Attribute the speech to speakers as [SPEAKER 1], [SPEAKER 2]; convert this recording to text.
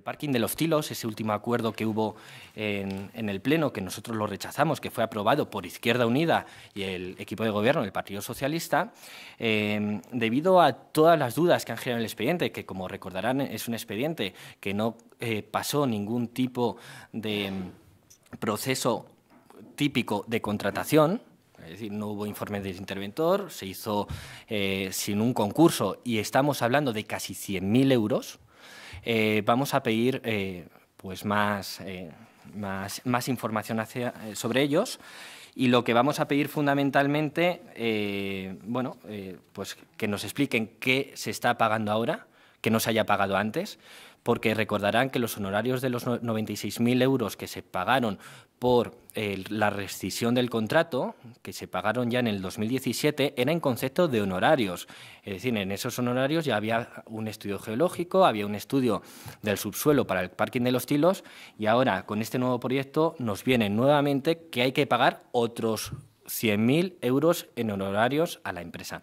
[SPEAKER 1] El parking de los tilos, ese último acuerdo que hubo en, el Pleno, que nosotros lo rechazamos, que fue aprobado por Izquierda Unida y el equipo de gobierno del Partido Socialista, em, debido a todas las dudas que han generado el expediente, que como recordarán es un expediente que no eh, pasó ningún tipo de em, proceso típico de contratación, es decir, no hubo informe del interventor, se hizo eh, sin un concurso y estamos hablando de casi 100.000 euros eh, vamos a pedir eh, pues más, eh, más, más, información hacia, sobre ellos y lo que vamos a pedir fundamentalmente, bueno, pues que nos expliquen qué se está pagando ahora, que no se haya pagado antes, porque recordarán que los honorarios de los 96.000 euros que se pagaron por eh, la rescisión del contrato, que se pagaron ya en el 2017, era en concepto de honorarios. Es decir, en esos honorarios ya había un estudio geológico, había un estudio del subsuelo para el parking de los tilos, y ahora con este nuevo proyecto nos viene nuevamente que hay que pagar otros 100.000 euros en honorarios a la empresa.